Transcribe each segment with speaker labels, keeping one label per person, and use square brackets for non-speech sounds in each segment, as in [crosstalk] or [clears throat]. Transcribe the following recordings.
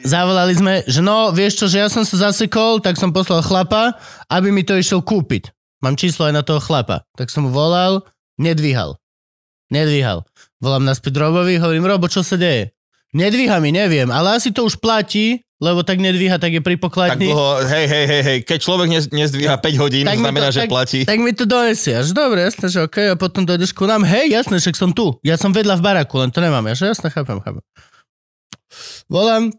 Speaker 1: Zavolali sme, že no, vieš čo, že ja som sa zasekol, tak som poslal chlapa, aby mi to išiel kúpiť. Mám číslo aj na toho chlapa. Tak som mu volal, nedvíhal. Nedvíhal. Volám naspäť Robovi, hovorím, Robo, čo sa deje? Nedvíha mi, neviem, ale asi to už platí, lebo tak nedvíha, tak je pri pokladni. Tak dlho,
Speaker 2: hej, hej, hej, hej, keď človek nezdvíha
Speaker 1: 5 hodín, tak znamená, to, že tak, platí. Tak mi to Až dobre, jasné, že okay, a potom dojdeš ku nám, hej, jasné, však som tu, ja som vedľa v baraku, len to nemám, ja že jasné, chápem, chápem. Volám,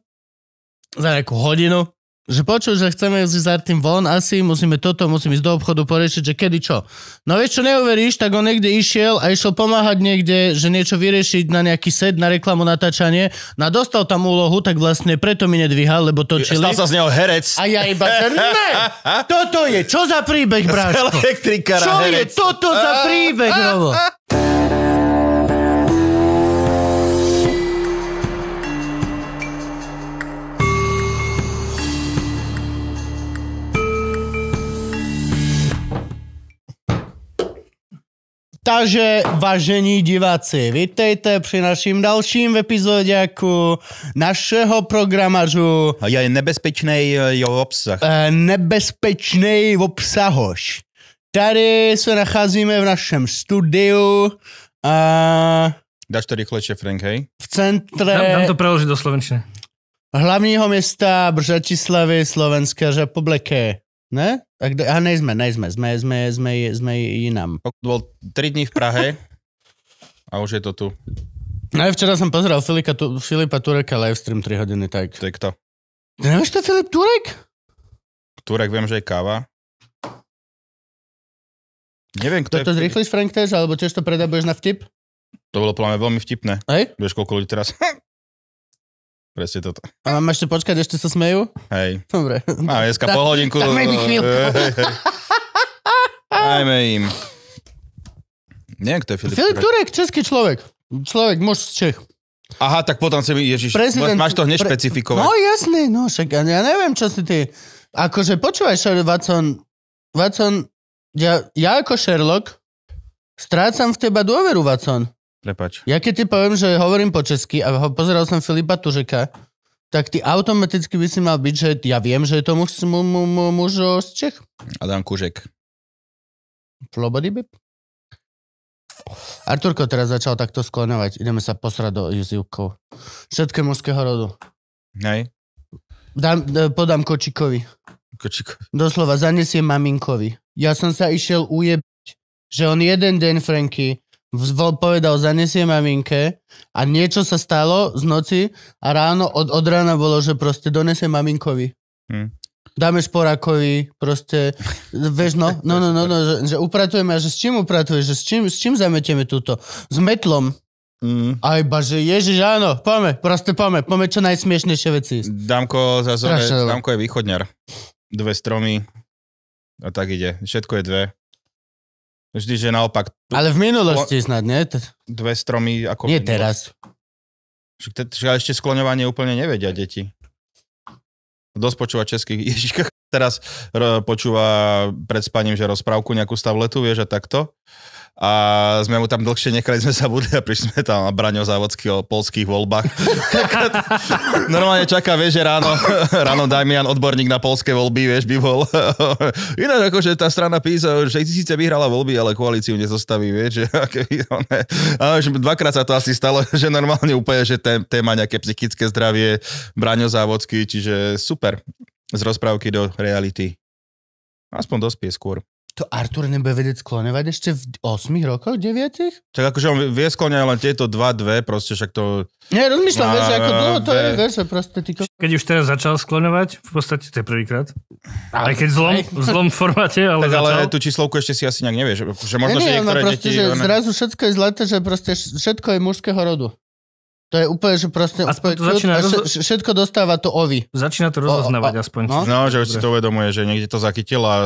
Speaker 1: za nejakú hodinu, že počul, že chceme ísť za tým von, asi musíme toto, musím ísť do obchodu poriešiť, že kedy čo. No vieš, čo neuveríš, tak on niekde išiel a išiel pomáhať niekde, že niečo vyriešiť na nejaký set, na reklamu, natáčanie. No dostal tam úlohu, tak vlastne preto mi nedvíhal, lebo to čili. Stal sa z neho herec. A ja iba, že [laughs] ne, toto je, čo za príbeh, bráško? Čo herec. je toto za príbeh, Robo? [laughs] Takže, vážení diváci, vítejte při naším dalším epizodiaku našeho programařu. Je nebezpečný eh, obsah. Eh, nebezpečný obsahoš. Tady se nacházíme v našem studiu. A...
Speaker 2: Dáš to rychlejšie, Frank, hej?
Speaker 1: V centre... Dám, dám to preložiť do slovenčiny. Hlavního města Bržatislavy Slovenské republiky. Ne? Tak a nejsme, nejsme, sme, sme, sme, sme inám. Bol 3 dní v Prahe a už je to tu. No aj včera som pozeral Filipa, tu, Filipa Tureka livestream 3 hodiny, tak. To je kto? Ty nevieš to Filip Turek? Turek viem, že je káva.
Speaker 2: Neviem, kto Toto je... zrýchliš,
Speaker 1: Frank, tež, alebo tiež to predabuješ na vtip?
Speaker 2: To bolo podľa veľmi vtipné. Hej? Vieš, koľko ľudí teraz... [laughs] Presne toto.
Speaker 1: A mám ešte počkať, ešte sa smejú? Hej. Dobre. A dneska po hodinku. Dajme
Speaker 2: im. Nie, kto je Filip, Filip Turek.
Speaker 1: Turek, český človek. Človek, muž z Čech.
Speaker 2: Aha, tak potom si mi, ježiš, Prezident, máš to nešpecifikovať. pre... No
Speaker 1: jasný, no však ja neviem, čo si ty. Akože počúvaj, Watson, Watson, ja, ja ako Sherlock strácam v teba dôveru, Watson. Prepač. Ja keď ti poviem, že hovorím po česky a ho, pozeral som Filipa Tužeka, tak ty automaticky by si mal byť, že ja viem, že je to muž, mu, mu, mu, muž z Čech. Adam Kužek. Flobodibib. Arturko teraz začal takto sklonovať. Ideme sa posrať do Juzivkov. Všetké mužského rodu. Hej. Dám, e, podám kočikovi. Kočikovi. Doslova, zanesiem maminkovi. Ja som sa išiel ujebať, že on jeden deň, Franky, povedal, zanesie maminke a niečo sa stalo z noci a ráno, od, od rána bolo, že proste donesie maminkovi. Hmm. Dáme šporákovi, proste, vieš, no, no, no, no, no že, že upratujeme a že s čím upratuješ, že s čím, s čím zametieme túto? S metlom. Mm. A iba, že ježiš, áno, poďme, proste poďme, poďme čo najsmiešnejšie veci.
Speaker 2: Damko, zazove, Damko je východňar. Dve stromy a tak ide. Všetko je dve. Vždy, že naopak... Tu, ale v minulosti snad, nie? Dve stromy ako... Nie teraz. Že, že ešte skloňovanie úplne nevedia deti. Dosť počúva českých [laughs] ježiškách. Teraz počúva pred spaním, že rozprávku nejakú stavletu, vieš, a takto a sme mu tam dlhšie nechali, sme sa budli a prišli sme tam na Braňo Závodský o polských voľbách. [laughs] Normálne čaká, vieš, že ráno, ráno Damian, odborník na polské voľby, vieš, by bol. [laughs] Ináč akože tá strana písa, že síce vyhrala voľby, ale koalíciu nezostaví, vieš, že aké A už dvakrát sa to asi stalo, [laughs] že normálne úplne, že téma nejaké psychické zdravie, Braňo Závodský, čiže super. Z rozprávky do reality. Aspoň dospie skôr.
Speaker 1: To Artur nebude vedieť skloňovať ešte v 8 rokoch, 9?
Speaker 2: Tak akože on vie skloňovať len tieto 2-2, proste však to... Nie, rozmýšľam, vieš, ako dlho to je, vieš,
Speaker 3: proste ty... Keď už teraz začal skloňovať, v podstate to je prvýkrát. Aj keď zlom, v zlom formáte, ale tak, začal. ale tú číslovku ešte si asi nejak nevieš, že možno, nie, že niektoré no, proste, deti... Že zrazu
Speaker 1: všetko je zlaté, že proste všetko je mužského rodu. To je úplne, že proste Aspoň to začína roz... všetko dostáva to ovi.
Speaker 3: Začína to rozoznávať o, o, aspoň. No, no že už
Speaker 2: si to uvedomuje, že niekde to zachytila a,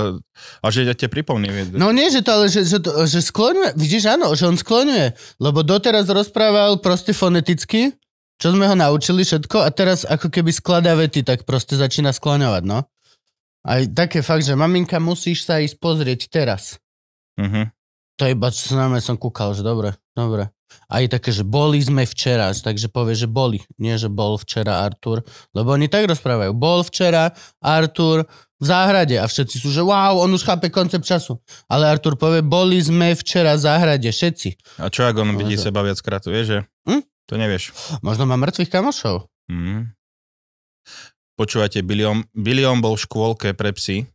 Speaker 2: a že ťa pripomní.
Speaker 1: No nie, že to ale, že, že, že skloňuje, vidíš, áno, že on skloňuje, lebo doteraz rozprával proste foneticky, čo sme ho naučili všetko a teraz ako keby skladá vety, tak proste začína skloňovať, no. Aj také fakt, že maminka, musíš sa ísť pozrieť teraz. Mhm. To iba, čo som, som kúkal, že dobre, dobre. Aj také, že boli sme včera, takže povie, že boli. Nie, že bol včera Artur, lebo oni tak rozprávajú. Bol včera Artur v záhrade a všetci sú, že wow, on už chápe koncept času. Ale Artur povie, boli sme včera v záhrade, všetci. A čo, ak on vidí
Speaker 2: no, seba viackrát, vieš, že? Hm? To nevieš.
Speaker 1: Možno má mŕtvych kamošov.
Speaker 2: Hm. Počúvate, Bilion, Bilion bol v škôlke pre psy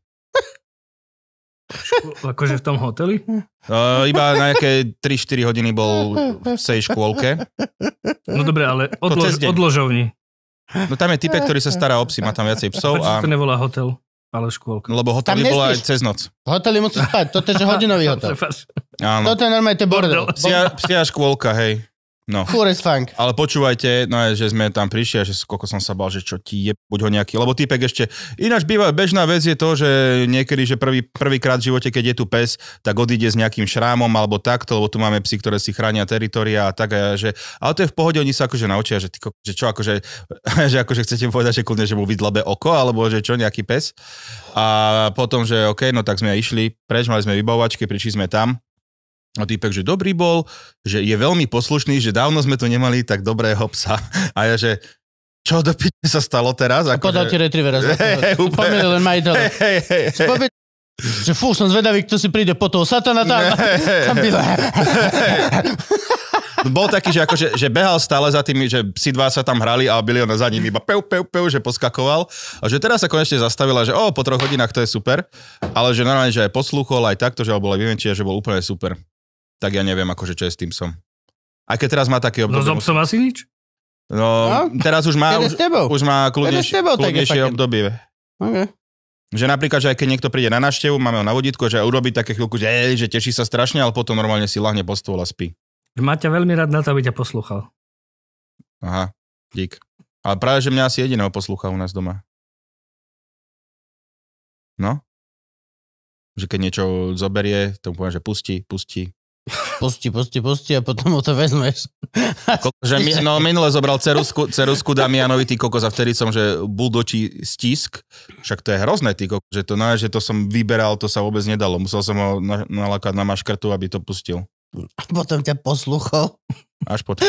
Speaker 3: akože v tom hoteli?
Speaker 2: Uh, iba na nejaké 3-4 hodiny bol v tej škôlke. No dobre, ale odlož, odložovni. No tam je type, ktorý sa stará o psy, má tam viacej psov. Prečo a... to
Speaker 3: nevolá hotel?
Speaker 2: Ale škôlka. Lebo by bola aj cez noc.
Speaker 1: Hotel musí spať, toto je [laughs] hodinový hotel. Áno. Toto je normálne, to je bordel. Psia,
Speaker 2: psia škôlka, hej. No. Chores funk. Ale počúvajte, no je, že sme tam prišli a že koľko som sa bal, že čo ti je, buď ho nejaký, lebo týpek ešte, ináč býva, bežná vec je to, že niekedy, že prvý, prvýkrát v živote, keď je tu pes, tak odíde s nejakým šrámom alebo takto, lebo tu máme psy, ktoré si chránia teritoria a tak, a že, ale to je v pohode, oni sa akože naučia, že, tyko, že čo, akože, [laughs] že akože chcete povedať, že kľudne, že mu vydlabe oko, alebo že čo, nejaký pes. A potom, že OK, no tak sme išli, preč mali sme vybavovačky, prišli sme tam, a týpek, že dobrý bol, že je veľmi poslušný, že dávno sme tu nemali tak dobrého psa. A ja, že čo do píče sa stalo teraz? Ako, podal že... ti retrivera. Hey, hey, len
Speaker 1: majiteľa. Hey, hey, hey. Spomiel, že fú, som zvedavý, kto si príde po toho satana tam. Hey, tam [laughs]
Speaker 2: Bol taký, že, ako, že behal stále za tými, že psi dva sa tam hrali a byli ona za ním iba peu, peu, peu, že poskakoval. A že teraz sa konečne zastavila, že o, po troch hodinách to je super. Ale že normálne, že aj posluchol, aj takto, že bol aj vyvenčia, že bol úplne super tak ja neviem, akože čo je s tým som. Aj keď teraz má také no, obdobie. No som asi nič? No, no teraz už má, už, už má kľudnejšie, kľudnejšie obdobie. Okay. Že napríklad, že aj keď niekto príde na návštevu, máme ho na vodítko, že urobí také chvíľku, že, je, že teší sa strašne, ale potom normálne si lahne pod stôl a spí.
Speaker 3: Má ťa veľmi rád na to, aby ťa poslúchal.
Speaker 2: Aha, dík. Ale práve, že mňa asi jediného poslúcha u nás doma. No? Že keď niečo zoberie, to mu poviem, že pustí, pustí,
Speaker 1: Pusti, pusti, pusti a potom ho to vezmeš. Že mi,
Speaker 2: no minule zobral cerusku, cerusku Damianovi, ty kokos, a vtedy som, že buldočí stisk, však to je hrozné, ty kokos, že to, no, že to som vyberal, to sa vôbec nedalo. Musel som ho na, nalakať na maškrtu, aby to pustil.
Speaker 1: A potom ťa posluchol.
Speaker 2: Až potom.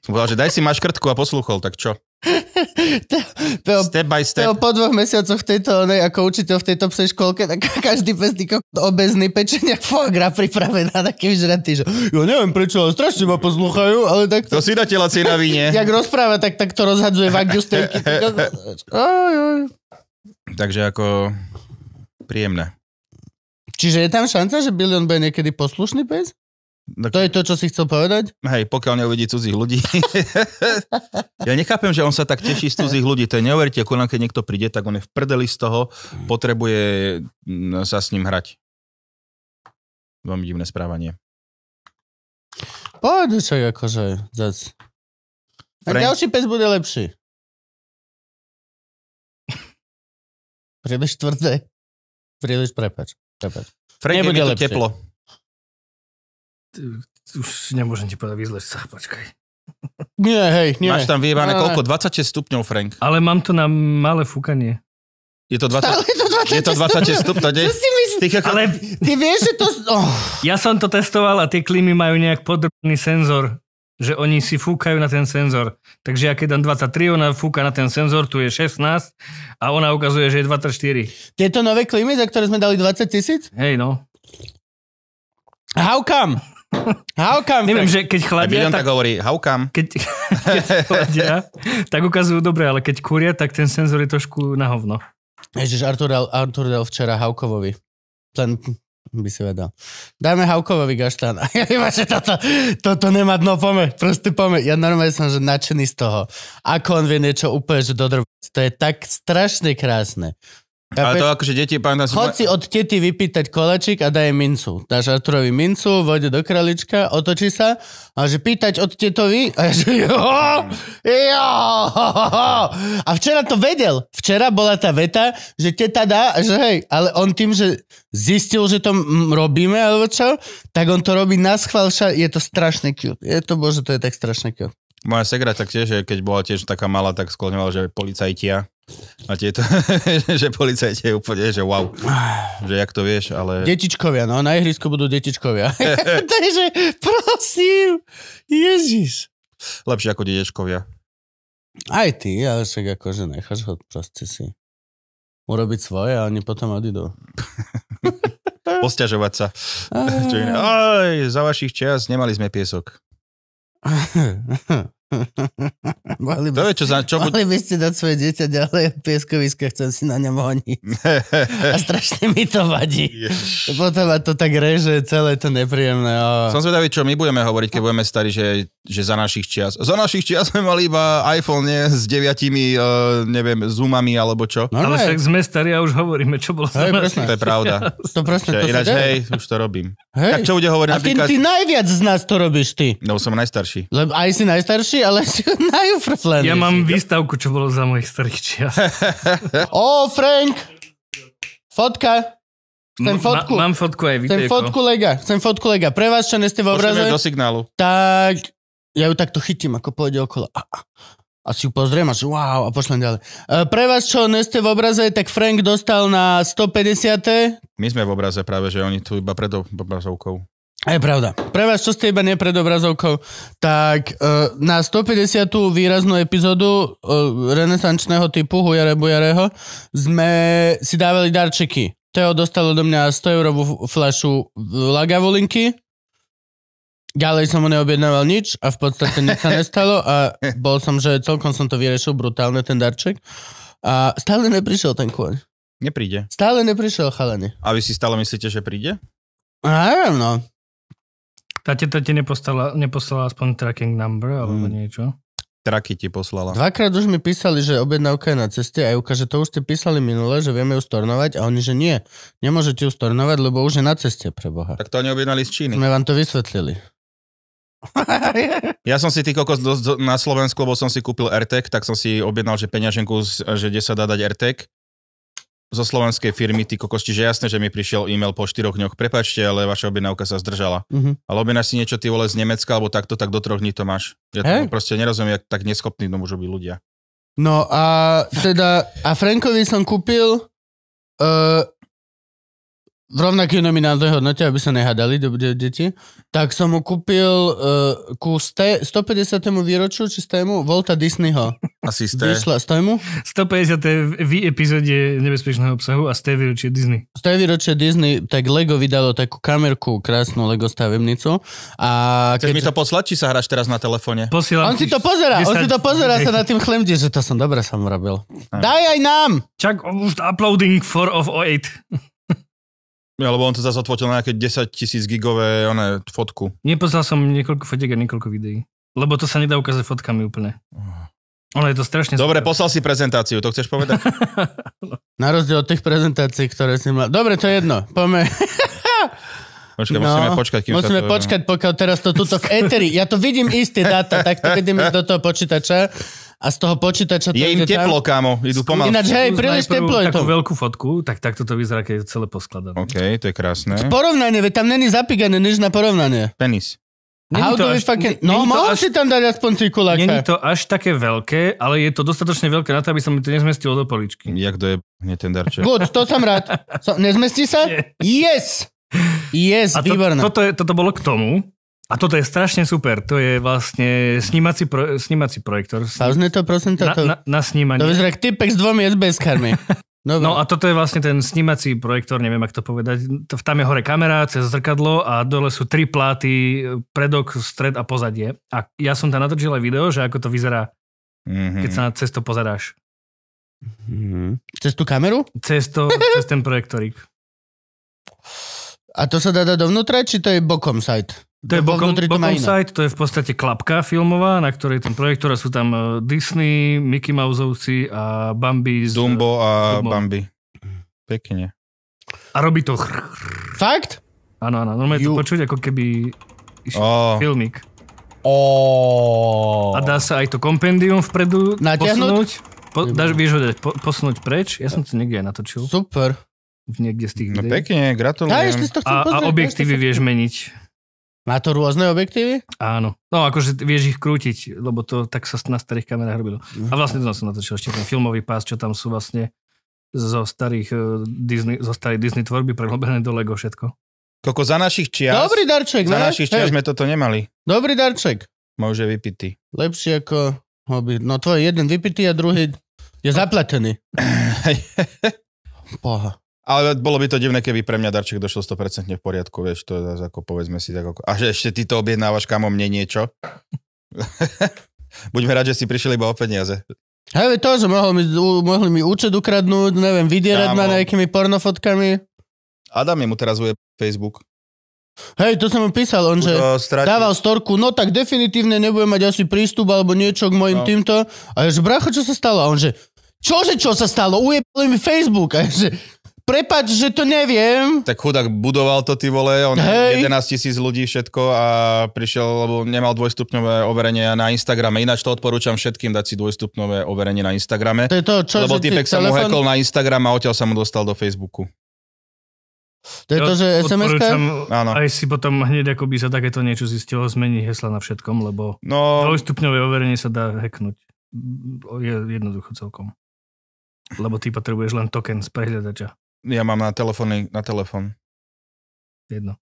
Speaker 2: som povedal, že daj si maškrtku a posluchol, tak čo? To to, step by step. To, po
Speaker 1: dvoch mesiacoch tejto, ne, ako učiteľ v tejto psej školke, tak [laughs] každý pes obezný pečenia fogra pripravená taký vyžratý, že ja neviem
Speaker 2: prečo, ale strašne ma poslúchajú, ale tak to... to si dáte lacie na víne. [laughs] Jak
Speaker 1: rozpráva, tak, tak to rozhadzuje vagiu stejky. [laughs]
Speaker 2: Takže ako príjemné.
Speaker 1: Čiže je tam šanca, že Billion bude niekedy poslušný pes? Tak... To je to, čo si chcel povedať? Hej, pokiaľ neuvidí cudzích ľudí. [laughs] ja nechápem, že on sa tak
Speaker 2: teší z cudzích ľudí. To je neuveriteľné. ako keď niekto príde, tak on je v prdeli z toho, potrebuje mm, sa s ním hrať. Veľmi divné správanie.
Speaker 3: Povedz sa, akože, Zas. A Frank... ďalší pes bude lepší. Príliš tvrdé. Príliš prepač. prepač. Frank, je mi to lepšie. teplo už nemôžem ti povedať, vyzleš sa, počkaj. Nie, hej, nie. Máš tam vyjebané no, koľko?
Speaker 2: 26 stupňov,
Speaker 3: Frank. Ale mám to na malé fúkanie. Je to 20, Stále je to 20, je to 20 stupňov. Stupň, Čo si myslíš? Ako... Ale...
Speaker 1: Ty vieš, že to... Oh.
Speaker 3: Ja som to testoval a tie klímy majú nejak podrobný senzor že oni si fúkajú na ten senzor. Takže ja keď dám 23, ona fúka na ten senzor, tu je 16 a ona ukazuje, že je 24.
Speaker 1: Tieto nové klímy, za ktoré sme dali 20 tisíc?
Speaker 3: Hej, no. How come? How come? Neviem, že keď chladia... tak, tak hovorí, how come? Keď, [laughs] keď chladia, tak ukazujú dobre, ale keď kuria, tak ten senzor je trošku na hovno. Ježiš, Artur dal, Artur dal včera Haukovovi.
Speaker 1: Ten by si vedel. Dajme Haukovovi gaštán. A [laughs] ja viem, že toto, toto nemá dno, pome, proste pome. Ja normálne som že nadšený z toho. Ako on vie niečo úplne, že dodrv... To je tak strašne krásne. Ale to akože deti, pána si... Chod si od tety vypýtať kolačik a daj mincu. Dáš Arturovi mincu, vojde do kralička, otočí sa a že pýtať od tetovi a ja že jo, jo, A včera to vedel. Včera bola tá veta, že teta dá, že hej, ale on tým, že zistil, že to robíme alebo čo, tak on to robí na schvál, je to strašne cute. Je to, bože, to je tak strašne cute.
Speaker 2: Moja segra tak tiež, keď bola tiež taká malá, tak skloňovala, že policajtia a tieto, [laughs] že policajti je úplne, že wow,
Speaker 1: že jak to vieš, ale... Detičkovia, no na ihrisku budú detičkovia. [laughs] [laughs] Takže prosím, Ježiš. Lepšie ako dedečkovia. Aj ty, ale však akože necháš ho proste si urobiť svoje a oni potom odídu.
Speaker 2: Posťažovať sa.
Speaker 1: Aj, za vašich čias nemali sme piesok. [laughs]
Speaker 2: mohli, by, to je, čo, za, čo mohli
Speaker 1: by ste dať svoje dieťa ďalej od pieskoviska, chcem si na ňom honiť. [laughs] A strašne mi to vadí. Jež. Potom ma to tak reže, celé to nepríjemné. Oh. Som zvedavý, čo my budeme
Speaker 2: hovoriť, keď budeme starí, že že za našich čias. Za
Speaker 1: našich čias sme mali iba
Speaker 2: iPhone, nie? S deviatimi, uh, neviem, zoomami alebo čo. No, ale však sme starí a už hovoríme, čo bolo hej, presne. To je pravda. To presne, to ináč, hej, už to robím. Hej. Tak čo bude hovoriť a napríklad... ty
Speaker 1: najviac z nás to
Speaker 3: robíš, ty. No, som najstarší. Lebo
Speaker 1: aj si najstarší, ale si [laughs] najufrflený. Ja
Speaker 3: mám výstavku, čo bolo za mojich starých čias. [laughs] Ó, oh, Frank! Fotka! Chcem fotku. Ma, mám fotku aj Chcem fotku
Speaker 1: lega. Chcem fotku lega. Pre vás, čo neste v obraze. do signálu. Tak, ja ju takto chytím, ako pôjde okolo. A, a, a si ju pozriem a že wow, a pošlem ďalej. E, pre vás, čo neste v obraze, tak Frank dostal na 150.
Speaker 2: My sme v obraze práve, že oni tu iba pred obrazovkou.
Speaker 1: A je pravda. Pre vás, čo ste iba nie pred obrazovkou, tak e, na 150. výraznú epizódu e, renesančného typu Hujare Bujareho sme si dávali darčeky. Teo dostal do mňa 100 eurovú fľašu lagavulinky. Ďalej som mu neobjednával nič a v podstate nič sa nestalo a bol som, že celkom som to vyriešil brutálne, ten darček. A stále neprišiel ten kôň. Nepríde. Stále neprišiel, chalene. A vy si stále myslíte, že príde?
Speaker 3: Ja neviem, no. Tá teta ti neposlala, neposlala aspoň tracking number alebo mm. niečo?
Speaker 2: Traky ti poslala.
Speaker 3: Dvakrát už mi písali,
Speaker 1: že objednávka je na ceste a Juka, že to už ste písali minule, že vieme ju stornovať a oni, že nie, nemôžete ju stornovať, lebo už je na ceste pre Boha. Tak
Speaker 2: to oni objednali z Číny.
Speaker 1: Sme vám to vysvetlili
Speaker 2: ja som si ty kokos do, do, na Slovensku, lebo som si kúpil AirTag, tak som si objednal, že peňaženku, že kde sa dá dať AirTag zo slovenskej firmy, ty kokosti že jasné, že mi prišiel e-mail po 4 dňoch, prepačte, ale vaša objednávka sa zdržala. Uh-huh. Ale objednáš si niečo ty vole z Nemecka, alebo takto, tak do troch dní to máš. Ja hey. proste nerozumiem, jak tak neschopní to môžu byť ľudia.
Speaker 1: No a teda, a Frankovi som kúpil uh, v rovnaký nominálnej hodnote, aby sa nehadali do, deti, tak som mu kúpil uh, ku ste, 150. výročiu či stému Volta Disneyho. Asi ste. Vyšla
Speaker 3: stému? 150. v epizóde nebezpečného obsahu a ste výročie Disney.
Speaker 1: Ste výročie Disney, tak Lego vydalo takú kamerku, krásnu Lego stavebnicu. A Chceš keď... mi to poslať, či sa hráš teraz na telefóne? Posílam. on si to pozera, 10... on si to pozera, sa na tým chlemdi, že to som dobre som robil. Aj.
Speaker 3: Daj aj nám! Čak, uploading 4 of 8.
Speaker 2: Ja, lebo on to zase odfotil na nejaké 10 tisíc gigové one, fotku.
Speaker 3: Nepoznal som niekoľko fotiek a niekoľko videí. Lebo to sa nedá ukázať fotkami úplne. Ono oh. je to strašne... Dobre, super.
Speaker 1: poslal si prezentáciu, to chceš povedať?
Speaker 3: [laughs] na rozdiel od tých prezentácií, ktoré si mal... Dobre, to
Speaker 1: je jedno. Poďme. [laughs] Počkaj, no, musíme počkať, kým Musíme sa to... počkať, pokiaľ teraz to tuto v Eteri. Ja to vidím isté dáta, tak to vidím do toho počítača a z toho počítača... To je im teplo, kámo,
Speaker 3: idú pomaly. Ináč, hej, príliš teplo je to. veľkú fotku, tak takto to vyzerá, keď je celé poskladané. OK, to je krásne.
Speaker 1: Porovnanie, veď tam není zapíkané nič na porovnanie. Penis. How to až, fucking... No, mohol si tam dať aspoň tri kuláka. Není
Speaker 3: to až také veľké, ale je to dostatočne veľké na to, aby som mi to nezmestil do poličky. Jak to je hne ten darček. Good,
Speaker 1: to som rád. [laughs] So, nezmestí sa? Yes! Yes, a to, výborné. Toto,
Speaker 3: toto bolo k tomu, a toto je strašne super, to je vlastne snímací, pro, snímací projektor. Sní... to
Speaker 1: prosím to? Na, na, na snímanie. To vyzerá typek s dvomi sbs karmi [laughs]
Speaker 3: Dobre. No a toto je vlastne ten snímací projektor, neviem, ak to povedať. Tam je hore kamera, cez zrkadlo a dole sú tri pláty, predok, stred a pozadie. A ja som tam natočil aj video, že ako to vyzerá, mm-hmm. keď sa na cesto pozeráš. Mm-hmm. Cez tú kameru? Cez, to, [laughs] cez ten projektorík. A
Speaker 1: to sa dá dať dovnútra, či to je bokom site?
Speaker 3: To je bokom Bocom Side, to je v podstate klapka filmová, na ktorej ten projektor sú tam e, Disney, Mickey Mouseovci a Bambi.
Speaker 2: Z, Dumbo a Dumbo. Bambi. Pekne.
Speaker 3: A robí to chr. Fakt? Áno, áno. Normálne you. to počuť, ako keby išiel oh. filmik. Oh. A dá sa aj to kompendium vpredu Natiahnuť? posunúť. Po, dáš, vieš ho dať, po, posunúť preč. Ja som to niekde aj natočil. Super. Niekde z tých videí. No pekne, gratulujem. Ja, ešte to chcem a, pozrieť, a objektívy ešte vieš meniť. Má to rôzne objektívy? Áno. No akože vieš ich krútiť, lebo to tak sa na starých kamerách robilo. A vlastne to som natočil ešte ten filmový pás, čo tam sú vlastne zo starých e, Disney, zo starých Disney tvorby prelobené do Lego všetko. Koko za našich čias. Dobrý darček, Za ne? našich čias Hej. sme toto nemali.
Speaker 1: Dobrý darček.
Speaker 2: Môže vypitý.
Speaker 1: Lepšie ako hobby. No to je jeden vypitý a druhý je zaplatený. [clears throat] Boha.
Speaker 2: Ale bolo by to divné, keby pre mňa darček došiel 100% v poriadku, vieš, to je ako povedzme si tak ako... A že ešte ty to objednávaš kamo mne niečo. [laughs] Buďme rád, že si prišiel iba o peniaze.
Speaker 1: Hej, to, že mohol mi, mohli mi účet ukradnúť, neviem, vydierať ma nejakými pornofotkami. Adam mu teraz uje Facebook. Hej, to som mu písal, on že dával storku, no tak definitívne nebudem mať asi prístup alebo niečo k mojim no. týmto. A ja že, bracho, čo sa stalo? A on že, čože čo sa stalo? Ujebali mi Facebook. A ja že, prepač, že to neviem.
Speaker 2: Tak chudák budoval to, ty vole, on Hej. 11 tisíc ľudí všetko a prišiel, lebo nemal dvojstupňové overenie na Instagrame. Ináč to odporúčam všetkým dať si dvojstupňové overenie na Instagrame. To je to, čo, lebo typek sa telefon... mu hackol na Instagram a odtiaľ sa mu dostal do Facebooku.
Speaker 3: To je to, že sms Áno. Aj si potom hneď ako by sa takéto niečo zistilo, zmení hesla na všetkom, lebo no... dvojstupňové overenie sa dá hacknúť. Je jednoducho celkom. Lebo ty potrebuješ len token z prehľadača.
Speaker 2: Ja mám na telefóny, na
Speaker 3: telefón. Jedno.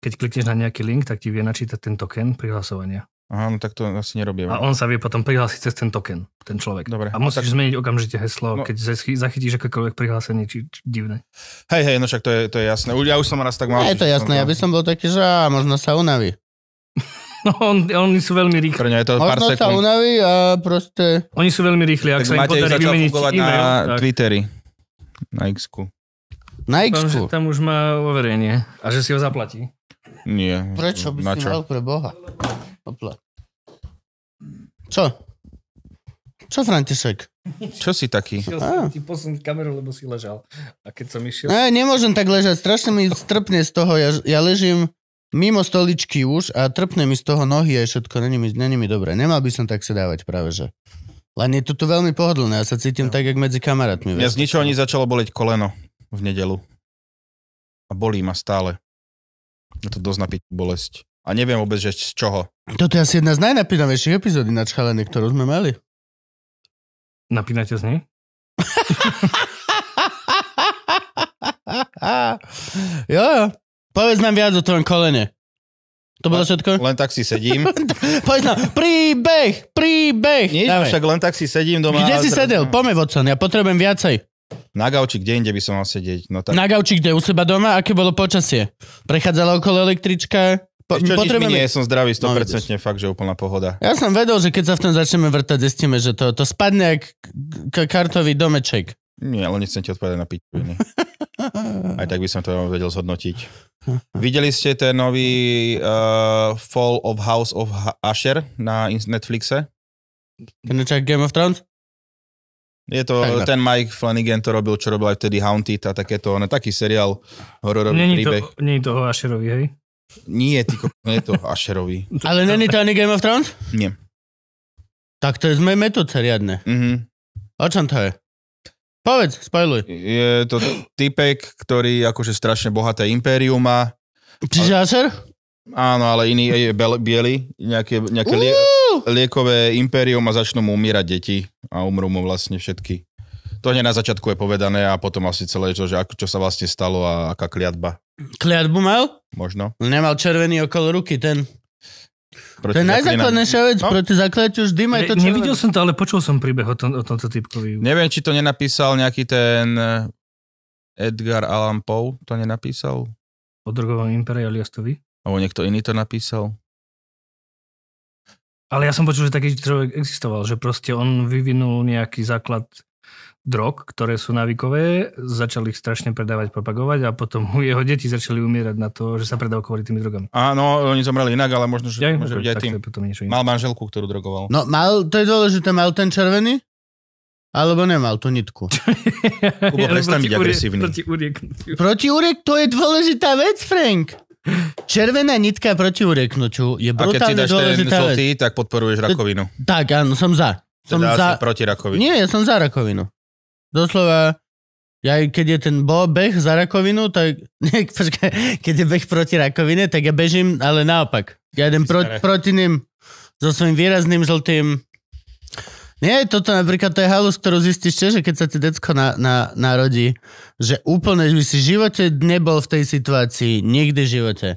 Speaker 3: Keď klikneš na nejaký link, tak ti vie načítať ten token prihlasovania. Aha, no tak to asi nerobíme. A on sa vie potom prihlásiť cez ten token, ten človek. Dobre. A musíš tak... zmeniť okamžite heslo, no... keď zachytíš akékoľvek prihlásenie, či, či divné.
Speaker 1: Hej,
Speaker 2: hej, no však to je, to je jasné. Ja už som raz
Speaker 1: tak mal. No je to jasné, ja by som bol taký, že možno sa unaví.
Speaker 3: [laughs] No, on, oni sú veľmi rýchli. Pre je to Možno pár sekúnd. sa
Speaker 1: unaví a proste...
Speaker 3: Oni sú veľmi rýchli, ak tak sa im podarí vymeniť e-mail. na tak. Twittery. Na x Na x tam už má overenie. A že si ho zaplatí. Nie. Prečo by na si čo? mal pre Boha? Opla.
Speaker 1: Čo? Čo, František? Čo si taký? Šiel som
Speaker 3: ti kameru, lebo si ležal. A keď som išiel... Ne, nemôžem
Speaker 1: tak ležať, strašne mi strpne z toho. Ja, ja ležím mimo stoličky už a trpne mi z toho nohy a všetko, není mi, není mi dobré. Nemal by som tak sedávať práve, že... Len je to tu veľmi pohodlné, ja sa cítim no. tak, jak medzi kamarátmi. Mňa z ničoho ani
Speaker 2: začalo boleť koleno v nedelu. A bolí ma stále. Je to dosť napiť bolesť. A neviem vôbec, že z čoho.
Speaker 1: Toto je asi jedna z najnapínavejších epizód na čchalene, ktorú sme mali. Napínate z nej? [laughs] jo, jo. Povedz nám viac o tvojom kolene. To bolo všetko? Len tak si sedím. [laughs] Poď na, príbeh, príbeh. Nie, Dávaj. však len
Speaker 2: tak si sedím doma. Kde si teraz... sedel? No.
Speaker 1: Poďme, Watson, ja potrebujem viacej. Na gauči, kde inde by som mal sedieť? No, tak... Na gauči, kde? U seba doma? Aké bolo počasie? Prechádzala okolo električka? Po, Ešte, potrebujem... nie, som
Speaker 2: zdravý 100%, no, fakt, že úplná pohoda.
Speaker 1: Ja som vedel, že keď sa v tom začneme vrtať, zistíme, že to, to spadne ako k- kartový domeček.
Speaker 2: Nie, ale nechcem ti odpovedať na piť. [laughs] [laughs] Aj tak by som to vedel zhodnotiť. [laughs] Videli ste ten nový uh, Fall of House of Asher na Netflixe? check Game of Thrones? Je to, tak, ten Mike Flanagan to robil, čo robil aj vtedy Haunted a takéto, on taký seriál hororový není príbeh.
Speaker 3: To, není toho Asherovi, hej?
Speaker 2: Nie, ty, nie je
Speaker 1: to Asherovi. [laughs] Ale není to ani Game of Thrones? Nie. Tak to mojej metod seriadne. Mm-hmm. O čom to je? Povedz, spojluj. Je to typek,
Speaker 2: ktorý akože strašne bohaté impérium má.
Speaker 1: Čiže Asher?
Speaker 2: Áno, ale iný je bel, bielý, nejaké, nejaké uh! lie, liekové impérium a začnú mu umírať deti a umrú mu vlastne všetky. To hneď na začiatku je povedané a potom asi celé to, že ako, čo
Speaker 1: sa vlastne stalo a aká kliatba. Kliatbu mal? Možno. Nemal červený okolo ruky ten. Proti to je najzákladnejšia vec, no? proti zakliaťu vždy maj to človek. Nevidel
Speaker 3: som to, ale počul som príbeh o, tom, o tomto typkovi.
Speaker 2: Neviem, či to nenapísal nejaký ten e, Edgar Allan Poe, to nenapísal? O drogovom imperialistovi? Alebo niekto iný to napísal?
Speaker 3: Ale ja som počul, že taký človek existoval, že proste on vyvinul nejaký základ drog, ktoré sú navikové, začali ich strašne predávať, propagovať a potom [laughs] jeho deti začali umierať na to, že sa predávkovali tými drogami.
Speaker 2: Áno, oni zomreli inak, ale možno, že ja, môže byť aj tým. Potom niečo iné. Mal manželku, ktorú drogoval. No,
Speaker 1: mal, to je dôležité, mal ten červený? Alebo nemal tú nitku. [laughs] Kubo, prestan byť
Speaker 3: agresívny. Proti úriek.
Speaker 1: Proti úriek, to je dôležitá vec, Frank. Červená nitka proti ureknutiu je brutálne dôležitá A keď si dáš ten zlatý, tak podporuješ rakovinu. Tak, áno, som za. Som teda za...
Speaker 2: proti rakovinu. Nie,
Speaker 1: ja som za rakovinu. Doslova, ja keď je ten bo, beh za rakovinu, tak [laughs] nie, keď je beh proti rakovine, tak ja bežím, ale naopak. Ja idem pro, proti ním so svojím výrazným žltým. Nie, toto napríklad to je halus, ktorú zistíš tiež, že keď sa ti decko na, na, narodí, že úplne by si v živote nebol v tej situácii, nikdy v živote.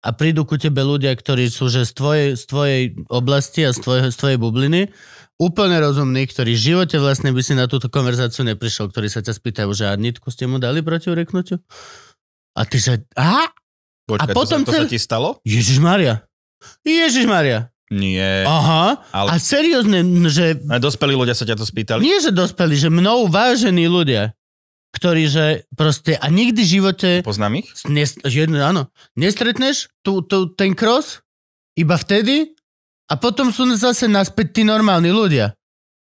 Speaker 1: A prídu ku tebe ľudia, ktorí sú že z tvojej, z tvojej oblasti a z, tvoj, z tvojej bubliny úplne rozumný, ktorý v živote vlastne by si na túto konverzáciu neprišiel, ktorý sa ťa spýtajú, že nitku ste mu dali proti ureknutiu? A ty že, aha! Počkaj, a potom to, sa, to sa ti stalo? Ježiš Maria. Ježiš Maria. Nie. Aha, ale... a seriózne, že... A dospelí ľudia sa ťa to spýtali? Nie, že dospelí, že mnou vážení ľudia, ktorí, že proste, a nikdy v živote... Poznám ich? Nes, jedno, áno. Nestretneš tú, tú, ten cross iba vtedy, a potom sú zase naspäť tí normálni ľudia.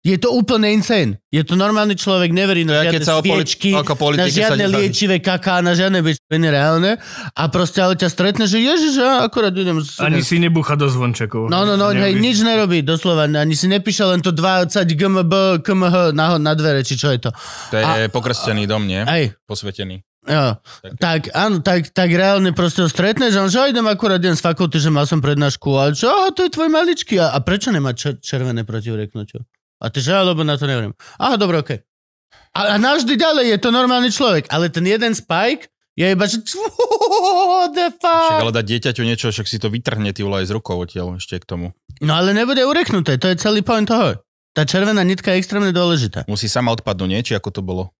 Speaker 1: Je to úplne insane. Je to normálny človek, neverí na žiadne sa sviečky, o na žiadne sa liečivé kaká, na žiadne bečpeny reálne. A proste ale ťa stretne, že ježiš, ja akorát idem... Z... Ani si
Speaker 3: nebucha do zvončekov. No, no, no, hej, nič
Speaker 1: nerobí, doslova. Ani si nepíše len to 20 GMB, KMH na, na dvere, či čo je to. To je
Speaker 2: a, pokrstený dom, nie? Aj. Posvetený.
Speaker 1: Jo. Tak, áno, tak, tak reálne proste ho stretneš a on, že idem akurát jeden z fakulty, že mal som prednášku a čo, aha, to je tvoj maličký a, a prečo nemá čer, červené protivreknutie? A ty že, lebo na to neviem. Aha, dobre, okej. Okay. A, a navždy ďalej je to normálny človek, ale ten jeden Spike je iba, že [laughs] what the fuck? Však
Speaker 2: ale dať dieťaťu niečo, však si to vytrhne ty aj z rukou odtiaľ ešte k tomu.
Speaker 1: No ale nebude ureknuté, to je celý point toho. Tá červená nitka je extrémne dôležitá. Musí sama odpadnúť, nie? Či ako to bolo?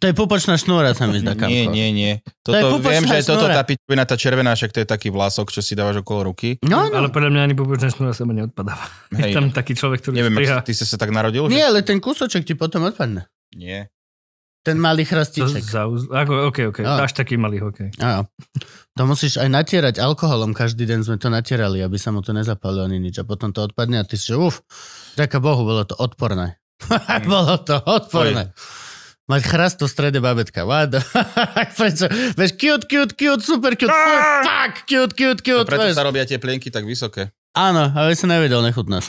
Speaker 1: To je pupočná šnúra, sa
Speaker 2: mi zdá, kamko. Nie, nie, nie. Toto, to je viem, že je toto tá pičovina, tá červená, však to je taký vlasok, čo si dávaš
Speaker 3: okolo ruky. No, no. Ale podľa mňa ani pupočná šnúra sa mi neodpadáva. Hej. Je tam taký človek, ktorý Neviem, striha. ty si sa tak narodil? Nie, že? ale ten kúsoček ti potom odpadne. Nie. Ten malý chrastiček. Zauz... Ako, ok, ok, no. až taký malý ok.
Speaker 1: Áno. To musíš aj natierať alkoholom, každý deň sme to natierali, aby sa mu to nezapalilo ani nič. A potom to odpadne a ty si, uf, Bohu, bolo to odporné. [laughs] Mm. bolo to odporné. Oj. Mať chrast do strede babetka. What [laughs] Prečo? Veš, cute, cute, cute, super cute, fuck, ah! fuck, cute, cute, cute. A preto veš. sa
Speaker 2: robia tie plienky tak vysoké.
Speaker 1: Áno, ale som nevedel, nechutnáš.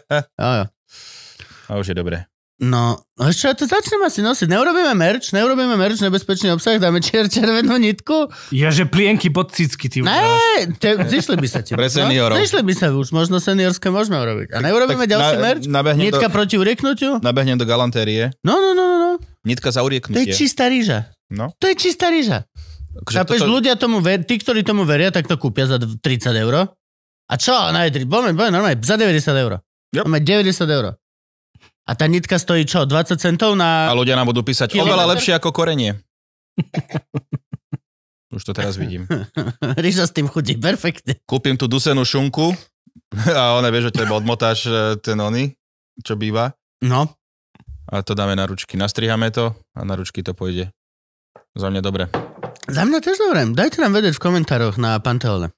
Speaker 1: [laughs] Áno. A už je dobré. No, ešte to začnem asi nosiť. Neurobíme merč, neurobíme merč, nebezpečný obsah, dáme čier, červenú nitku.
Speaker 3: Ja, že plienky pod cicky, ty Ne,
Speaker 1: te, zišli by sa
Speaker 3: ti. [laughs] Pre no? seniorov. No,
Speaker 1: zišli by sa už, možno seniorské môžeme urobiť. A neurobíme tak, ďalší na, merč? Nitka do, proti uriknutiu? Nabehnem do galantérie. No, no, no, no, no. Nitka za urieknutie. To je čistá ryža. No. To je čistá rýža. Akože Chápeš, toto... ľudia tomu ver, tí, ktorí tomu veria, tak to kúpia za 30 eur. A čo? Na E3, bome, bome, normálne, za 90 eur. Yep. Máme 90 eur. A tá nitka stojí čo? 20 centov na... A ľudia nám budú písať kilometr? oveľa lepšie
Speaker 2: ako korenie.
Speaker 1: [laughs] Už to teraz vidím. [laughs] Ríža s tým chutí perfektne. Kúpim
Speaker 2: tú dusenú šunku [laughs] a ona vie, že teba odmotáš e, ten ony, čo býva. No a to dáme na ručky. Nastrihame to a na ručky to pôjde. Za mňa dobre.
Speaker 1: Za mňa tiež dobre. Dajte nám vedieť v komentároch na Panteone.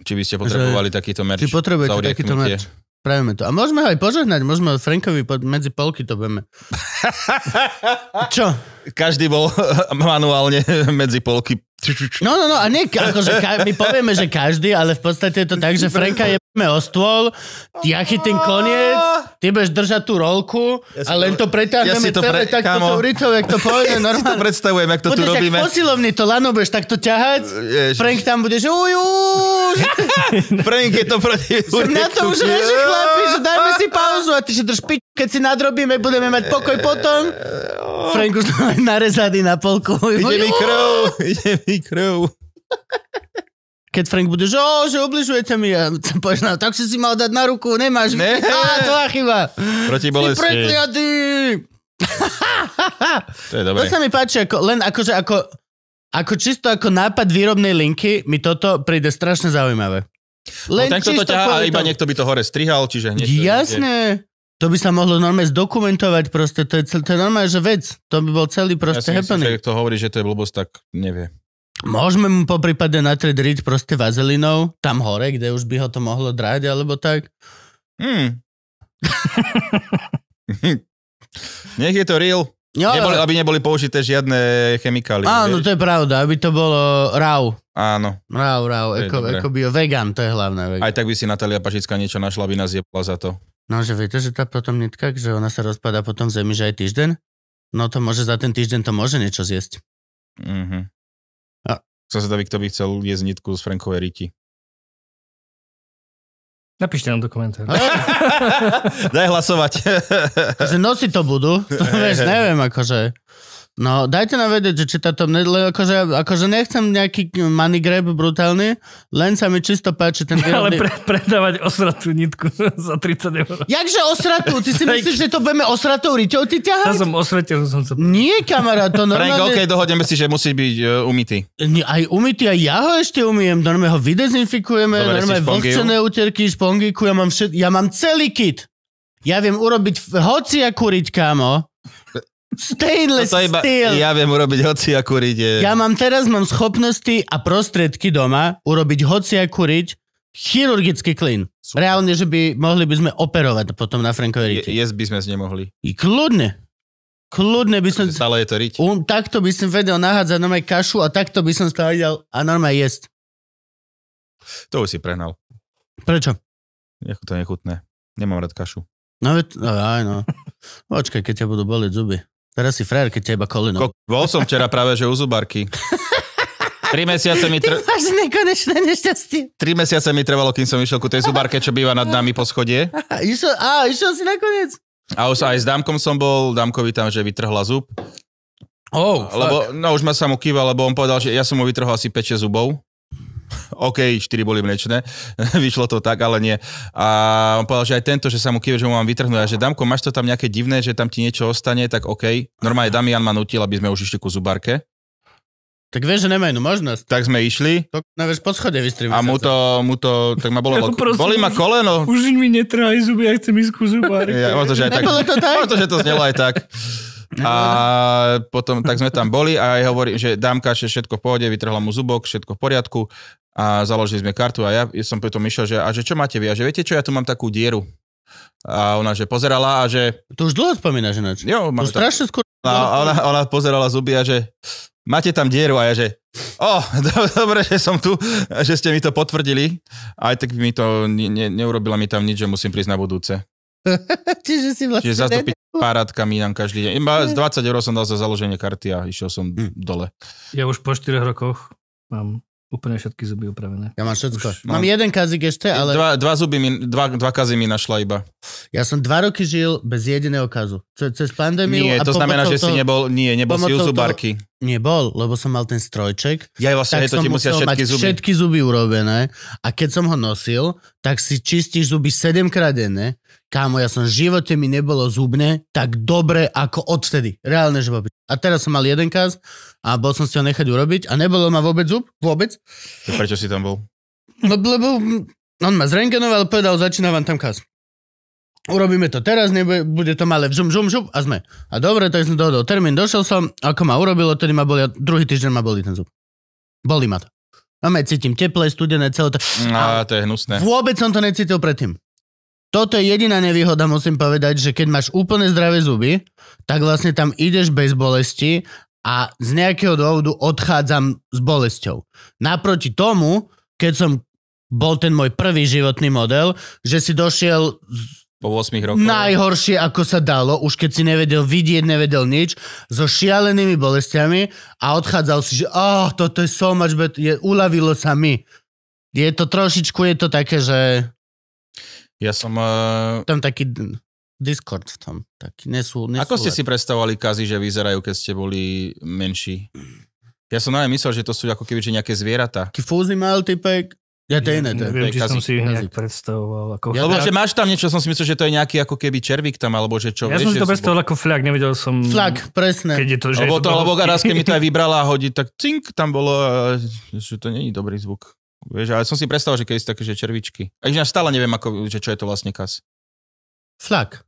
Speaker 1: Či by
Speaker 2: ste potrebovali že, takýto merch. Či potrebujete takýto merch.
Speaker 1: Pravíme to. A môžeme aj požehnať, môžeme Frankovi pod, medzi polky to budeme. [laughs] Čo? Každý bol [laughs] manuálne medzi polky No, no, no, a nie, akože ka- my povieme, že každý, ale v podstate je to tak, že Franka [laughs] jebeme o stôl, ja chytím koniec, ty budeš držať tú rolku a len to pretáhneme ja to pre... celé takto tou rytou, jak to pôjde normálne. [laughs] Ja si to
Speaker 2: predstavujem, jak to budeš tu robíme. Budeš posilovný,
Speaker 1: to lano budeš takto ťahať, e, Ježiš. Frank tam bude, že uj, uj. [laughs]
Speaker 2: Frank je to proti... Som na to už že chlapi, že dajme si pauzu
Speaker 1: a ty že drž pič, keď si nadrobíme, budeme mať pokoj potom. E, Oh. Frank už [laughs] narezaný na polku. Ide mi krv, ide mi krv. Keď Frank bude, že, oh, že obližujete mi, ja povedal, no, tak si si mal dať na ruku, nemáš. Ne. Á, je chyba. Proti bolesti. Si [laughs] to je dobré. To sa mi páči, ako, len akože ako, ako čisto ako nápad výrobnej linky mi toto príde strašne zaujímavé. No, len no, ten, kto to ťahá, iba
Speaker 2: niekto by to hore strihal, čiže hneď Jasné.
Speaker 1: Ide. To by sa mohlo normálne zdokumentovať proste, to je, to je normálne, že vec. To by bol celý proste ja happening.
Speaker 2: Myslím, že kto hovorí, že to je
Speaker 1: blbosť, tak nevie. Môžeme mu po prípade riť proste vazelinou, tam hore, kde už by ho to mohlo drať, alebo tak. Hmm.
Speaker 2: [laughs] Nech je to real. Jo, neboli, aby neboli použité žiadne chemikálie. Áno, vieš? to je
Speaker 1: pravda, aby to bolo rau. Áno. Rau, rau, eko, eko bio, vegan, to je hlavné. Vegan. Aj
Speaker 2: tak by si Natalia Pašická niečo našla, aby nás jebla za to.
Speaker 1: No, že viete, že tá potom potomnitka, že ona sa rozpada potom v zemi, že aj týždeň? No to môže za ten týždeň to môže niečo zjesť. Mhm. A... Som sa daví, kto by chcel jesť nitku z Frankovej riti.
Speaker 3: Napíšte nám do komentárov. [laughs] Daj
Speaker 1: hlasovať. [laughs]
Speaker 3: že nosi to budú. To [laughs] vieš, neviem,
Speaker 1: akože. No, dajte nám vedieť, že či táto... Akože, akože nechcem nejaký money grab brutálny, len sa mi čisto páči ten [laughs] výrobný... Ale pre,
Speaker 3: predávať osratú nitku [laughs] za 30 eur. Jakže osratú? Ty si [laughs] myslíš, že
Speaker 1: to budeme osratou riťou ty ťahať? Ja som osratil, som sa... Nie, kamarát, to normálne... Frank, OK,
Speaker 3: dohodneme si, že
Speaker 2: musí byť uh, umytý.
Speaker 1: aj umytý, aj ja ho ešte umiem. Normálne ho vydezinfikujeme, normálne vlhčené utierky, špongiku, ja mám, všet... ja mám celý kit. Ja viem urobiť hociakú riť, kámo. Stainless iba, steel. Ja
Speaker 2: viem urobiť hociakú riť. Je...
Speaker 1: Ja mám teraz, mám schopnosti a prostriedky doma urobiť hociakú riť chirurgický klin. Super. Reálne, že by mohli by sme operovať potom na Frankovej rite. Je, jesť by sme nemohli. I kľudne. Kľudne by som... Stále je to riť. Um, takto by som vedel nahádzať normálne kašu a takto by som stále a normálne jesť.
Speaker 2: To už si prehnal. Prečo? Jako to nechutné. Nemám rád kašu.
Speaker 1: No, no aj no. [laughs] Očkaj, keď ťa budú boliť zuby. Teraz si frajer, keď ťa iba koleno. Ko- bol som včera práve, že u zubarky. Tri mesiace mi tr- nešťastie. Tri mesiace mi
Speaker 2: trvalo, kým som išiel ku tej zubarke, čo býva nad nami po schode.
Speaker 1: A išiel, išiel si nakoniec.
Speaker 2: A už aj s Dámkom som bol, Dámkovi tam, že vytrhla zub. Oh, lebo, no už ma sa mu kýval, lebo on povedal, že ja som mu vytrhol asi 5 zubov. OK, 4 boli mliečne, [laughs] vyšlo to tak, ale nie. A on povedal, že aj tento, že sa mu kýve, že mu mám vytrhnúť a že Damko, máš to tam nejaké divné, že tam ti niečo ostane, tak OK. Normálne Damian ma nutil, aby sme už išli ku zubárke.
Speaker 1: Tak vieš, že nemajú no možnosť. Tak sme išli. To na vieš, po schode vystrieme. A mu to, mu to, tak ma bolo, ja prosím, boli ma koleno.
Speaker 3: Už mi netrhaj zuby, ja chcem ísť ku zubárke. Ja, možno, že aj tak. Nebolo to tak? Možno, že to znelo aj
Speaker 2: tak. A potom tak sme tam boli a aj hovorím, že dámka, že všetko v pohode, vytrhla mu zubok, všetko v poriadku a založili sme kartu a ja, ja som potom išiel, že, a že čo máte vy? A že viete čo, ja tu mám takú dieru. A ona, že pozerala a že... To už dlho spomínaš ináč. Jo, to strašne skôr. A ona, ona pozerala zuby a že máte tam dieru a ja, že o, oh, [laughs] do, dobre, že som tu, že ste mi to potvrdili. Aj tak mi to, ne, neurobila mi tam nič, že musím prísť na budúce.
Speaker 1: [laughs] Čiže si vlastne... Čiže zastupiť
Speaker 2: páratka nám každý deň. Iba z 20 eur som dal za založenie karty a išiel som hm. dole.
Speaker 3: Ja už po 4 rokoch mám Úplne všetky zuby upravené. Ja mám všetko. Už, mám, mám jeden
Speaker 2: kazik ešte, ale... Dva, dva, zuby mi, dva, dva kazy mi našla iba.
Speaker 1: Ja som
Speaker 3: dva roky žil bez
Speaker 1: jediného kazu. Ce, cez pandémiu... Nie, to znamená, že to, si nebol... Nie, nebol si u zubárky. To, nebol, lebo som mal ten strojček. Ja vlastne, tak to ti musia všetky zuby. všetky zuby urobené. A keď som ho nosil, tak si čistíš zuby sedemkrát denne. Kámo, ja som v živote mi nebolo zubné, tak dobre ako odvtedy. Reálne, že babi. A teraz som mal jeden kaz a bol som si ho nechať urobiť a nebolo ma vôbec zub, vôbec. To prečo si tam bol? No, lebo on ma zrengenoval, povedal, začína vám tam kaz. Urobíme to teraz, nebude, bude to malé vžum, žum, žup a sme. A dobre, tak som dohodol termín, došiel som, ako ma urobilo, tedy ma boli, druhý týždeň ma boli ten zub. Boli ma to. No, Máme, cítim teplé, studené, celé to. No, a to je hnusné. Vôbec som to necítil predtým toto je jediná nevýhoda, musím povedať, že keď máš úplne zdravé zuby, tak vlastne tam ideš bez bolesti a z nejakého dôvodu odchádzam s bolesťou. Naproti tomu, keď som bol ten môj prvý životný model, že si došiel
Speaker 2: po 8 rokoch. Najhoršie,
Speaker 1: ako sa dalo, už keď si nevedel vidieť, nevedel nič, so šialenými bolestiami a odchádzal si, že oh, toto je so much better, je, uľavilo sa mi. Je to trošičku, je to také, že ja som... Uh... Tam taký Discord v tom Taký nesú, nesú Ako ste si
Speaker 2: predstavovali kazy, že vyzerajú, keď ste boli menší? Ja som najmä myslel, že to sú ako keby že nejaké zvieratá.
Speaker 1: fúzny mal typek, ja to iné.
Speaker 3: To neviem, či som si ich nejak predstavoval. Ako ja, lebo že
Speaker 2: máš tam niečo, som si myslel, že to je nejaký ako keby červík tam, alebo že čo. Ja vieš, som si to
Speaker 3: predstavoval ako flag, nevedel som... Flag, presne. Keď je to, že lebo je to, to bolo... lebo raz, keď mi to aj
Speaker 2: [laughs] vybrala a hodí, tak cink, tam bolo, eh, že to není dobrý zvuk. Vieš, ale som si predstavoval, že keď sú také, že červičky. A ja stále neviem, ako, že čo je to vlastne kas. Flak.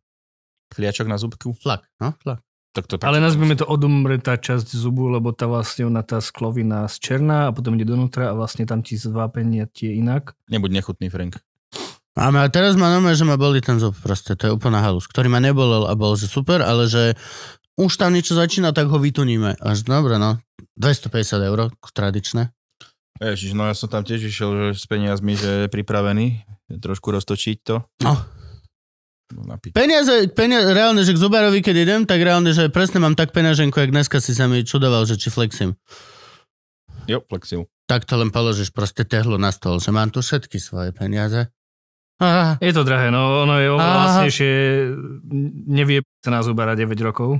Speaker 2: Fliačok na zubku? Flak, no, flak. Tak to, ale nazvime
Speaker 3: to odumre tá časť zubu, lebo tá vlastne ona tá sklovina z černá a potom ide donútra a vlastne tam ti zvápenia tie inak. Nebuď nechutný, Frank.
Speaker 1: Máme, a teraz ma normálne, že ma boli ten zub proste, to je úplná halus, ktorý ma nebolel a bol, že super, ale že už tam niečo začína, tak ho vytuníme. Až dobre, no. 250 eur, tradičné.
Speaker 2: Ježiš, no ja som tam tiež išiel že s peniazmi, že je pripravený trošku roztočiť to. No.
Speaker 1: no peniaze, peniaze, reálne, že k Zubarovi, keď idem, tak reálne, že presne mám tak peňaženku, jak dneska si sa mi čudoval, že či flexím.
Speaker 3: Jo, flexím.
Speaker 1: Tak to len položíš proste tehlo na stôl, že mám tu všetky svoje
Speaker 3: peniaze. Aha. Je to drahé, no ono je vlastnejšie, nevie sa na Zubara 9 rokov,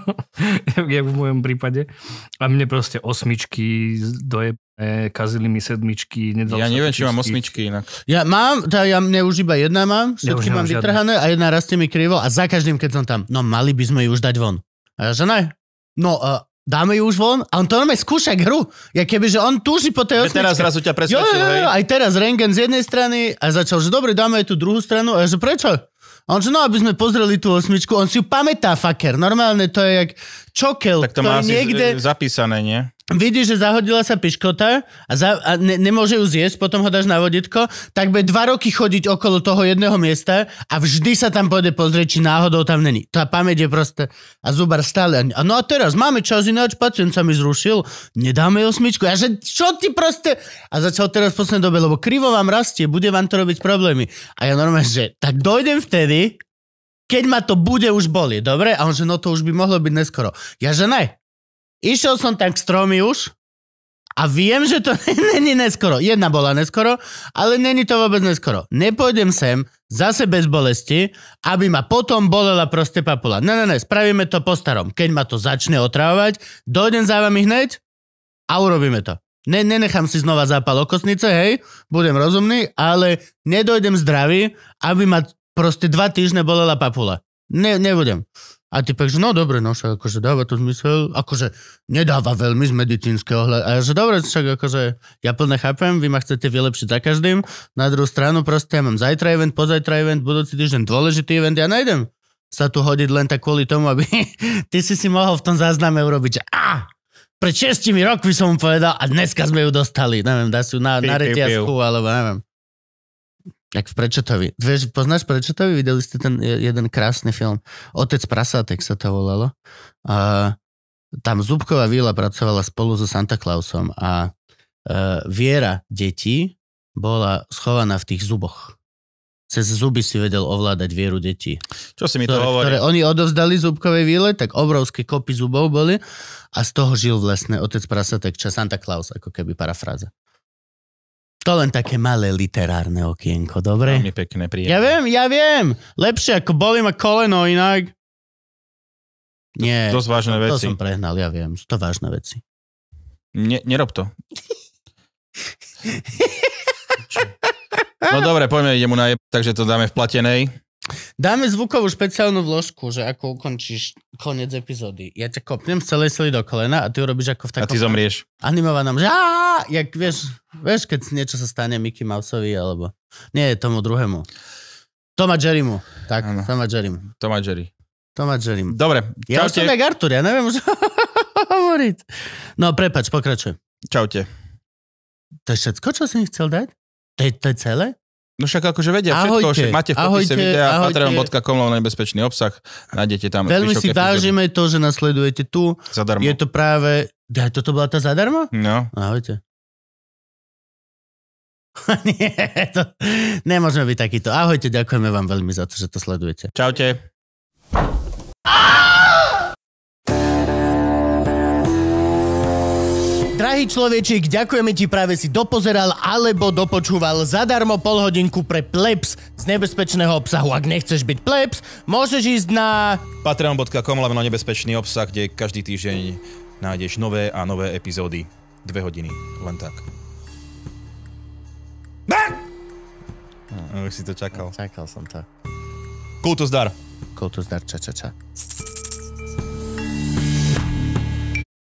Speaker 3: [laughs] jak v mojom prípade. A mne proste osmičky doje E, kazili mi sedmičky. Nedal ja neviem, či mám osmičky inak.
Speaker 1: Ja mám, tá, ja mne už iba jedna mám, všetky ja mám vytrhané a jedna rastie mi krivo a za každým, keď som tam, no mali by sme ju už dať von. A ja, že ne. No, uh, dáme ju už von a on to normálne skúša hru. Ja keby, že on túži po tej osmičke. Teraz zrazu ťa presvedčil, jo, jo, jo, Aj teraz Rengen z jednej strany a začal, že dobre, dáme aj tú druhú stranu a ja, že prečo? A on že no, aby sme pozreli tú osmičku, on si ju pamätá, faker. Normálne to je jak čokel. Tak to, to má asi niekde...
Speaker 2: zapísané, nie?
Speaker 1: vidí, že zahodila sa piškota a, za, a ne, nemôže ju zjesť, potom ho dáš na voditko, tak bude dva roky chodiť okolo toho jedného miesta a vždy sa tam pôjde pozrieť, či náhodou tam není. Tá pamäť je proste a zubar stále. A no a teraz máme čas, ináč pacient sa mi zrušil, nedáme osmičku. A že čo ty proste? A začal teraz v poslednej dobe, lebo krivo vám rastie, bude vám to robiť problémy. A ja normálne, že tak dojdem vtedy, keď ma to bude už boli, dobre? A on že no to už by mohlo byť neskoro. Ja že ne, Išiel som tam k stromy už a viem, že to [laughs] není neskoro. Jedna bola neskoro, ale není to vôbec neskoro. Nepôjdem sem, zase bez bolesti, aby ma potom bolela proste papula. Ne, ne, ne, spravíme to po starom. Keď ma to začne otravovať, dojdem za vami hneď a urobíme to. Ne, nenechám si znova zápal okosnice, hej, budem rozumný, ale nedojdem zdravý, aby ma proste dva týždne bolela papula. Ne, nebudem. A ty povieš, no dobre, no však akože dáva to zmysel, akože nedáva veľmi z medicínskeho hľadu. A ja, že dobre, však akože ja plne chápem, vy ma chcete vylepšiť za každým, na druhú stranu proste ja mám zajtra event, pozajtra event, budúci týždeň dôležitý event, ja najdem sa tu hodiť len tak kvôli tomu, aby [laughs] ty si si mohol v tom zázname urobiť, že a, pred šestimi rokmi som mu povedal a dneska sme ju dostali, neviem, dá si ju na, na reťazku, alebo neviem. Jak v Prečetovi. Vieš, poznáš Prečetovi? Videli ste ten jeden krásny film. Otec prasátek sa to volalo. A tam Zubková Vila pracovala spolu so Santa Clausom a e, viera detí bola schovaná v tých zuboch. Cez zuby si vedel ovládať vieru detí. Čo
Speaker 3: si mi to hovorí? Ktoré
Speaker 1: oni odovzdali zubkovej výle, tak obrovské kopy zubov boli a z toho žil vlastne otec prasatek, čo Santa Claus, ako keby parafráza. To len také malé literárne okienko, dobre? Veľmi pekné, príjemné. Ja viem, ja viem. Lepšie ako boli ma koleno inak. Nie. To, Dosť vážne to, veci. To som prehnal, ja viem. Sú To vážne veci. Ne, nerob to. [laughs]
Speaker 2: no dobre, poďme, idem mu na je... takže to dáme v platenej.
Speaker 1: Dáme zvukovú špeciálnu vložku, že ako ukončíš koniec epizódy. Ja ťa kopnem z celej sily do kolena a ty urobíš ako v takom... A ty zomrieš. Animovanom, že aaa, jak vieš, vieš, keď niečo sa stane Mickey Mouseovi, alebo... Nie, tomu druhému. Toma Jerrymu. Tak, ano. Toma Jerrymu. Toma Jerry. Toma Jerrymu. Dobre. Ja už som jak Artur, ja neviem už [laughs] hovoriť. No, prepač, pokračuj. Čaute. To je všetko, čo som chcel dať? To je, to je celé? No však akože vedia všetko, však máte v popise videa patreon.com
Speaker 2: na nebezpečný obsah, nájdete
Speaker 1: tam. Veľmi si vážime to, že nás sledujete tu. Zadarmo. Je to práve... Aj toto bola tá zadarmo? No. Ahojte. [laughs] Nie, to... Nemôžeme byť takýto. Ahojte, ďakujeme vám veľmi za to, že to sledujete. Čaute. Drahý človečik, ďakujeme ti práve si dopozeral alebo dopočúval zadarmo pol hodinku pre plebs z nebezpečného obsahu. Ak nechceš byť plebs, môžeš ísť na...
Speaker 2: patreon.com lebo nebezpečný obsah, kde každý týždeň nájdeš nové a nové epizódy. Dve hodiny, len tak. Hm, už si to čakal. Čakal som to.
Speaker 1: Kultus dar. Kultus dar, ča, ča, ča.